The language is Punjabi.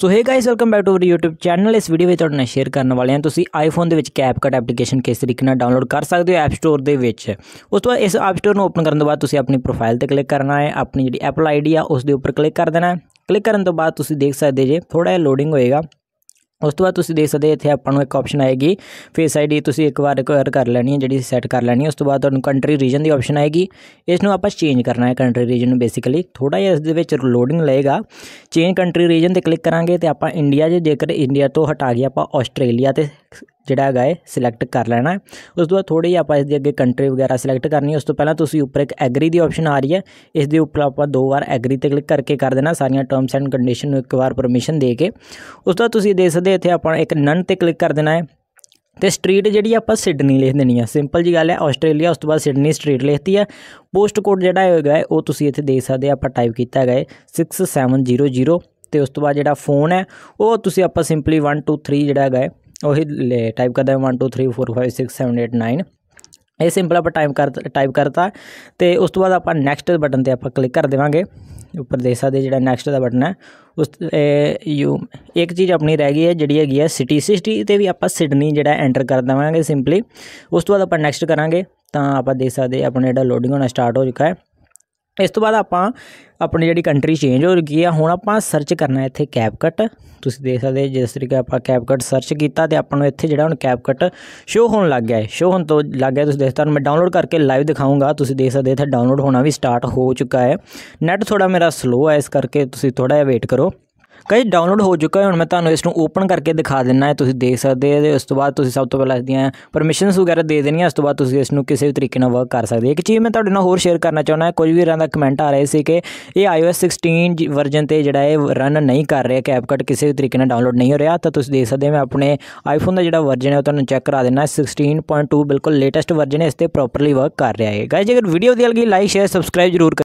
so hey guys welcome back to our YouTube channel ਇਸ ਵੀਡੀਓ ਵਿੱਚ ਤੁਹਾਡੇ ਨਾਲ ਸ਼ੇਅਰ ਕਰਨ ਵਾਲੇ ਹਾਂ ਤੁਸੀਂ ਆਈਫੋਨ ਦੇ ਵਿੱਚ CapCut ਐਪਲੀਕੇਸ਼ਨ ਕਿਸ ਤਰੀਕੇ ਨਾਲ ਡਾਊਨਲੋਡ ਕਰ ਸਕਦੇ ਹੋ ਐਪ ਸਟੋਰ ਦੇ ਵਿੱਚ ਉਸ ਤੋਂ ਬਾਅਦ ਇਸ ਐਪ ਸਟੋਰ ਨੂੰ ਓਪਨ ਕਰਨ ਤੋਂ ਬਾਅਦ ਤੁਸੀਂ ਆਪਣੀ ਪ੍ਰੋਫਾਈਲ ਤੇ ਕਲਿੱਕ ਕਰਨਾ ਹੈ ਆਪਣੀ ਜਿਹੜੀ ਐਪਲ ਆਈਡੀ ਆ ਉਸ ਦੇ ਉੱਪਰ ਕਲਿੱਕ ਕਰ ਦੇਣਾ ਹੈ ਕਲਿੱਕ ਕਰਨ ਤੋਂ ਬਾਅਦ ਤੁਸੀਂ ਦੇਖ ਸਕਦੇ ਜੇ ਥੋੜਾ ਜਿਹਾ ਲੋਡਿੰਗ ਹੋਏਗਾ ਉਸ ਤੋਂ ਬਾਅਦ ਤੁਸੀਂ ਦੇਖ ਸਕਦੇ ਇੱਥੇ ਆਪਾਂ ਨੂੰ ਇੱਕ ਆਪਸ਼ਨ ਆਏਗੀ ਫੇਸ ਆਈਡੀ ਤੁਸੀਂ ਇੱਕ ਵਾਰ ਰਿਕੁਆਇਰ ਕਰ ਲੈਣੀ ਹੈ ਜਿਹੜੀ ਸੈੱਟ ਕਰ ਲੈਣੀ ਹੈ ਉਸ ਤੋਂ ਬਾਅਦ ਤੁਹਾਨੂੰ ਕੰਟਰੀ ਰੀਜਨ ਦੀ ਆਪਸ਼ਨ ਆਏਗੀ ਇਸ ਨੂੰ ਆਪਾਂ ਚੇਂਜ ਕਰਨਾ ਹੈ ਕੰਟਰੀ ਰੀਜਨ ਨੂੰ ਬੇਸਿਕਲੀ ਥੋੜਾ ਜਿਹਾ ਇਸ ਦੇ ਵਿੱਚ ਲੋਡਿੰਗ ਲਏਗਾ ਚੇਂਜ ਕੰਟਰੀ ਰੀਜਨ ਤੇ ਕਲਿੱਕ ਕਰਾਂਗੇ ਤੇ ਆਪਾਂ ਇੰਡੀਆ ਜੇ ਜੇਕਰ ਇੰਡੀਆ ਤੋਂ ਹਟਾ ਗਏ ਆਪਾਂ ਆਸਟ੍ਰੇਲੀਆ ਤੇ ਜਿਹੜਾ ਹੈਗਾ ਹੈ ਸਿਲੈਕਟ ਕਰ ਲੈਣਾ ਉਸ ਤੋਂ ਬਾਅਦ ਥੋੜੀ ਜਿਹੀ ਆਪਾਂ ਇਸ ਦੇ ਅੱਗੇ ਕੰਟਰੀ ਵਗੈਰਾ ਸਿਲੈਕਟ ਕਰਨੀ ਉਸ ਤੋਂ ਪਹਿਲਾਂ ਤੁਸੀਂ ਉੱਪਰ ਇੱਕ ਐਗਰੀ ਦੀ ਆਪਸ਼ਨ ਆ ਰਹੀ ਹੈ ਇਸ ਦੇ ਉੱਪਰ ਆਪਾਂ ਦੋ ਵਾਰ ਐਗਰੀ ਤੇ ਕਲਿੱਕ ਕਰਕੇ ਕਰ ਦੇਣਾ ਸਾਰੀਆਂ ਟਰਮਸ ਐਂਡ ਕੰਡੀਸ਼ਨ ਨੂੰ ਇੱਕ ਵਾਰ ਪਰਮਿਸ਼ਨ ਦੇ ਕੇ ਉਸ ਤੋਂ ਬਾਅਦ ਤੁਸੀਂ ਦੇਖ ਸਕਦੇ ਇੱਥੇ ਆਪਾਂ ਇੱਕ ਨਨ ਤੇ ਕਲਿੱਕ ਕਰ ਦੇਣਾ ਹੈ ਤੇ ਸਟਰੀਟ ਜਿਹੜੀ ਆਪਾਂ ਸਿਡਨੀ ਲਿਖ ਦੇਣੀ ਆ ਸਿੰਪਲ ਜੀ ਗੱਲ ਹੈ ਆਸਟ੍ਰੇਲੀਆ ਉਸ ਤੋਂ ਬਾਅਦ ਸਿਡਨੀ ਸਟਰੀਟ ਲਿਖਤੀ ਆ ਪੋਸਟ ਕੋਡ ਜਿਹੜਾ ਹੋਏਗਾ ਉਹ ਤੁਸੀਂ ਇੱਥੇ ਦੇਖ ਸਕਦੇ ਆਪਾਂ ਟਾਈਪ ਕੀਤਾ ਹੈਗਾ 6700 ਤੇ ਉਸ ਤੋਂ ਬਾਅਦ ਜਿਹੜਾ ਫੋਨ ਹੈ ਉਹ ਤੁਸੀਂ ਆਪਾਂ ਸਿੰਪਲੀ 123 ਜਿਹੜਾ ਹੈਗਾ ਉਹੀ ਲੈ ਟਾਈਪ है 1 2 3 4 5 6 7 8 9 ਇਹ ਸਿੰਪਲ ਆਪਾਂ ਟਾਈਪ ਕਰ ਟਾਈਪ ਕਰਤਾ ਤੇ ਉਸ ਤੋਂ ਬਾਅਦ ਆਪਾਂ ਨੈਕਸਟ ਬਟਨ ਤੇ ਆਪਾਂ ਕਲਿੱਕ ਕਰ ਦੇਵਾਂਗੇ ਉੱਪਰ ਦੇਖ ਸਕਦੇ ਜਿਹੜਾ ਨੈਕਸਟ ਦਾ ਬਟਨ ਹੈ ਉਸ ਯੂ ਇੱਕ ਚੀਜ਼ ਆਪਣੀ ਰਹਿ ਗਈ ਹੈ ਜਿਹੜੀ ਹੈਗੀ ਹੈ ਸਿਟੀ ਸਿਟੀ ਤੇ ਵੀ ਆਪਾਂ ਸਿਡਨੀ ਜਿਹੜਾ ਐਂਟਰ ਕਰ ਦੇਵਾਂਗੇ ਸਿੰਪਲੀ ਉਸ ਤੋਂ ਬਾਅਦ ਆਪਾਂ ਨੈਕਸਟ ਕਰਾਂਗੇ ਤਾਂ ਆਪਾਂ ਦੇਖ ਸਕਦੇ ਆਪਣੇ ਜਿਹੜਾ ਲੋਡਿੰਗ ਹੋਣਾ ਸਟਾਰਟ ਹੋ ਚੁੱਕਾ ਹੈ ਇਸ ਤੋਂ ਬਾਅਦ ਆਪਾਂ ਆਪਣੀ ਜਿਹੜੀ ਕੰਟਰੀ ਚੇਂਜ ਹੋ ਗਈ ਆ ਹੁਣ ਆਪਾਂ ਸਰਚ ਕਰਨਾ ਇੱਥੇ ਕੈਪਕਟ ਤੁਸੀਂ ਦੇਖ ਸਕਦੇ ਜਿਸ ਤਰੀਕੇ ਆਪਾਂ ਕੈਪਕਟ ਸਰਚ ਕੀਤਾ ਤੇ ਆਪਾਂ ਨੂੰ ਇੱਥੇ ਜਿਹੜਾ ਹੁਣ ਕੈਪਕਟ ਸ਼ੋ ਹੋਣ ਲੱਗ ਗਿਆ ਹੈ ਸ਼ੋ ਹੋਣ ਤੋਂ ਲੱਗ ਗਿਆ ਤੁਸੀਂ ਦੇਖ ਤੁਹਾਨੂੰ ਮੈਂ ਡਾਊਨਲੋਡ ਕਰਕੇ ਲਾਈਵ ਦਿਖਾਉਂਗਾ ਤੁਸੀਂ ਦੇਖ ਸਕਦੇ ਇੱਥੇ ਡਾਊਨਲੋਡ ਹੋਣਾ ਵੀ ਸਟਾਰਟ ਹੋ ਚੁੱਕਾ ਹੈ ਨੈਟ ਥੋੜਾ ਮੇਰਾ ਸਲੋ ਹੈ ਇਸ ਕਰਕੇ ਤੁਸੀਂ ਥੋੜਾ ਜਿਹਾ ਵੇਟ ਕਰੋ ਕਈ ਡਾਊਨਲੋਡ ਹੋ ਚੁੱਕਾ ਹੈ ਹੁਣ ਮੈਂ ਤੁਹਾਨੂੰ ਇਸ ਨੂੰ ਓਪਨ ਕਰਕੇ ਦਿਖਾ ਦਿੰਨਾ ਹੈ ਤੁਸੀਂ ਦੇਖ ਸਕਦੇ ਹੋ ਉਸ ਤੋਂ ਬਾਅਦ ਤੁਸੀਂ ਸਭ ਤੋਂ ਪਹਿਲਾਂ ਇਸ ਦੀਆਂ ਪਰਮਿਸ਼ਨਸ ਵਗੈਰਾ ਦੇ ਦੇਣੀਆਂ ਉਸ ਤੋਂ ਬਾਅਦ ਤੁਸੀਂ ਇਸ ਨੂੰ ਕਿਸੇ ਵੀ ਤਰੀਕੇ ਨਾਲ ਵਰਕ ਕਰ ਸਕਦੇ ਹੋ ਇੱਕ ਚੀਜ਼ ਮੈਂ ਤੁਹਾਡੇ ਨਾਲ ਹੋਰ ਸ਼ੇਅਰ ਕਰਨਾ ਚਾਹੁੰਦਾ ਹਾਂ ਕੁਝ ਵੀਰਾਂ ਦਾ ਕਮੈਂਟ ਆ ਰਹੇ ਸੀ ਕਿ ਇਹ iOS 16 ਵਰਜ਼ਨ ਤੇ ਜਿਹੜਾ ਇਹ ਰਨ ਨਹੀਂ ਕਰ ਰਿਹਾ ਕੈਪਕਟ ਕਿਸੇ ਵੀ ਤਰੀਕੇ ਨਾਲ ਡਾਊਨਲੋਡ ਨਹੀਂ ਹੋ ਰਿਹਾ ਤਾਂ ਤੁਸੀਂ ਦੇਖ ਸਕਦੇ ਹੋ ਮੈਂ ਆਪਣੇ ਆਈਫੋਨ ਦਾ ਜਿਹੜਾ ਵਰਜ਼ਨ ਹੈ ਉਹ ਤੁਹਾਨੂੰ ਚੈੱਕ ਕਰਾ ਦਿੰਨਾ 16.2 ਬਿਲਕੁਲ ਲੇਟੈਸਟ ਵਰਜ਼ਨ ਹੈ ਇਸ ਤੇ ਪ੍ਰੋਪਰਲੀ ਵਰਕ ਕਰ ਰਿਹਾ ਹੈ ਗਾਇਜ਼ ਅਗਰ ਵੀਡੀਓ ਦੀ ਲਾਈਕ ਸ਼ੇਅਰ ਸਬਸਕ੍ਰਾਈਬ ਜ਼ਰੂਰ